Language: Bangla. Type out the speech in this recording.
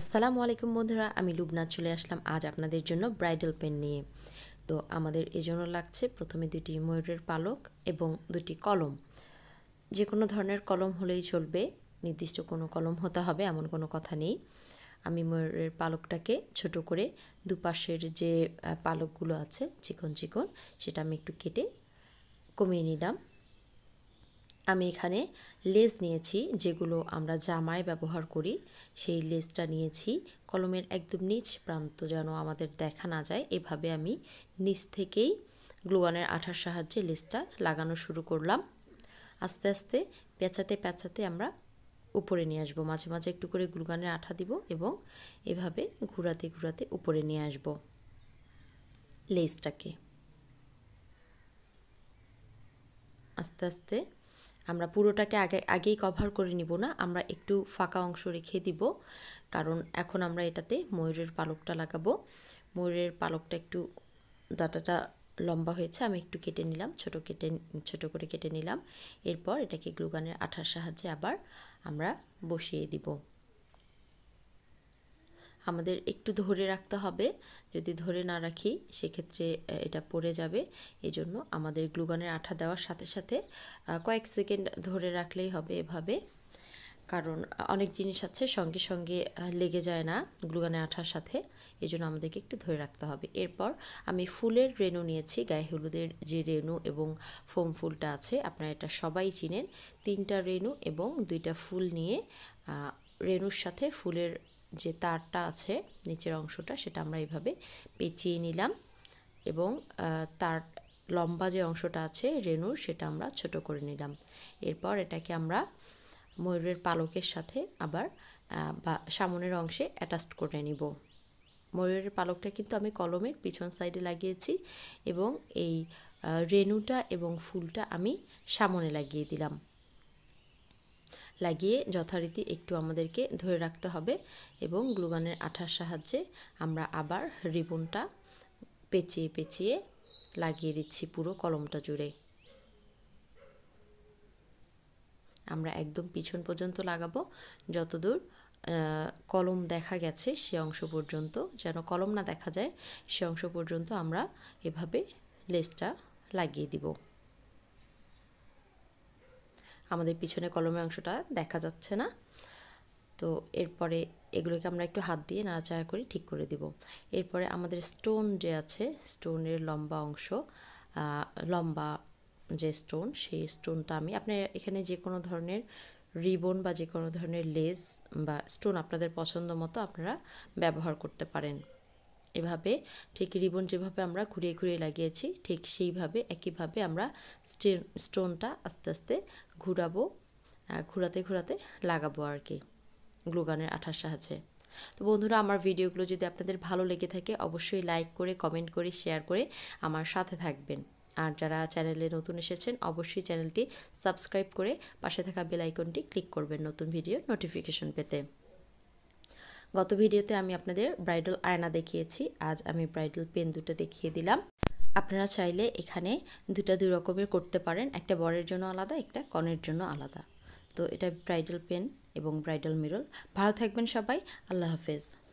আসসালামু আলাইকুম বন্ধুরা আমি লুবনা চলে আসলাম আজ আপনাদের জন্য ব্রাইডাল পেন নিয়ে তো আমাদের এজন্য লাগছে প্রথমে দুটি ময়ূরের পালক এবং দুটি কলম যে কোনো ধরনের কলম হলেই চলবে নির্দিষ্ট কোনো কলম হতে হবে এমন কোনো কথা নেই আমি ময়ূরের পালকটাকে ছোট করে দুপাশের যে পালকগুলো আছে চিকন চিকন সেটা আমি একটু কেটে কমিয়ে নিলাম আমি এখানে লেজ নিয়েছি যেগুলো আমরা জামায় ব্যবহার করি সেই লেজটা নিয়েছি কলমের একদম নিচ প্রান্ত যেন আমাদের দেখা না যায় এভাবে আমি নিচ থেকেই গ্লোয়ানের আঠার সাহায্যে লেজটা লাগানো শুরু করলাম আস্তে আস্তে পেঁচাতে পেঁচাতে আমরা উপরে নিয়ে আসবো মাঝে মাঝে একটু করে গ্লুগানের আঠা দিব এবং এভাবে ঘুরাতে ঘুরাতে উপরে নিয়ে আসব লেজটাকে আস্তে আস্তে আমরা পুরোটাকে আগে আগেই কভার করে নিব না আমরা একটু ফাঁকা অংশ রেখে দিব কারণ এখন আমরা এটাতে ময়ূরের পালকটা লাগাবো ময়ূরের পালকটা একটু দাঁটাটা লম্বা হয়েছে আমি একটু কেটে নিলাম ছোট কেটে ছোট করে কেটে নিলাম এরপর এটাকে গ্লুগানের আঠার সাহায্যে আবার আমরা বসিয়ে দিব আমাদের একটু ধরে রাখতে হবে যদি ধরে না রাখি সেক্ষেত্রে এটা পড়ে যাবে এজন্য আমাদের গ্লুগানের আঠা দেওয়ার সাথে সাথে কয়েক সেকেন্ড ধরে রাখলেই হবে এভাবে কারণ অনেক জিনিস আছে সঙ্গে সঙ্গে লেগে যায় না গ্লুগানের আঠার সাথে এজন্য আমাদেরকে একটু ধরে রাখতে হবে এরপর আমি ফুলের রেণু নিয়েছি গায়ে হলুদের যে রেণু এবং ফোম ফুলটা আছে আপনারা এটা সবাই চিনেন তিনটা রেণু এবং দুইটা ফুল নিয়ে রেণুর সাথে ফুলের যে তারটা আছে নিচের অংশটা সেটা আমরা এইভাবে পেঁচিয়ে নিলাম এবং তার লম্বা যে অংশটা আছে রেনুর সেটা আমরা ছোট করে নিলাম এরপর এটাকে আমরা ময়ূরের পালকের সাথে আবার বা সামনের অংশে অ্যাটাচ করে নিব ময়ূরের পালকটা কিন্তু আমি কলমের পিছন সাইডে লাগিয়েছি এবং এই রেণুটা এবং ফুলটা আমি সামনে লাগিয়ে দিলাম লাগিয়ে যথারীতি একটু আমাদেরকে ধরে রাখতে হবে এবং গ্লুগানের আঠার সাহায্যে আমরা আবার রিবনটা পেঁচিয়ে পেঁচিয়ে লাগিয়ে দিচ্ছি পুরো কলমটা জুড়ে আমরা একদম পিছন পর্যন্ত লাগাবো যতদূর কলম দেখা গেছে সে অংশ পর্যন্ত যেন কলম না দেখা যায় সে অংশ পর্যন্ত আমরা এভাবে লেসটা লাগিয়ে দিব আমাদের পিছনে কলমের অংশটা দেখা যাচ্ছে না তো এরপরে এগুলোকে আমরা একটু হাত দিয়ে নাড়াচাড়া করে ঠিক করে দিব এরপরে আমাদের স্টোন যে আছে স্টোনের লম্বা অংশ লম্বা যে স্টোন সেই স্টোনটা আমি আপনার এখানে যে কোনো ধরনের রিবন বা যে কোনো ধরনের লেস বা স্টোন আপনাদের পছন্দ মতো আপনারা ব্যবহার করতে পারেন এভাবে ঠিক রিবন যেভাবে আমরা ঘুরিয়ে ঘুরিয়ে লাগিয়েছি ঠিক সেইভাবে একইভাবে আমরা স্টোনটা আস্তে আস্তে ঘুরাবো ঘোরাতে ঘোরাতে লাগাবো আর কি গ্লুগানের আঠার সাহায্যে তো বন্ধুরা আমার ভিডিওগুলো যদি আপনাদের ভালো লেগে থাকে অবশ্যই লাইক করে কমেন্ট করে শেয়ার করে আমার সাথে থাকবেন আর যারা চ্যানেলে নতুন এসেছেন অবশ্যই চ্যানেলটি সাবস্ক্রাইব করে পাশে থাকা বেল আইকনটি ক্লিক করবেন নতুন ভিডিও নোটিফিকেশন পেতে গত ভিডিওতে আমি আপনাদের ব্রাইডাল আয়না দেখিয়েছি আজ আমি ব্রাইডাল পেন দুটো দেখিয়ে দিলাম আপনারা চাইলে এখানে দুটা দুই রকমের করতে পারেন একটা বরের জন্য আলাদা একটা কনের জন্য আলাদা তো এটা ব্রাইডাল পেন এবং ব্রাইডাল মিরল ভালো থাকবেন সবাই আল্লাহ হাফেজ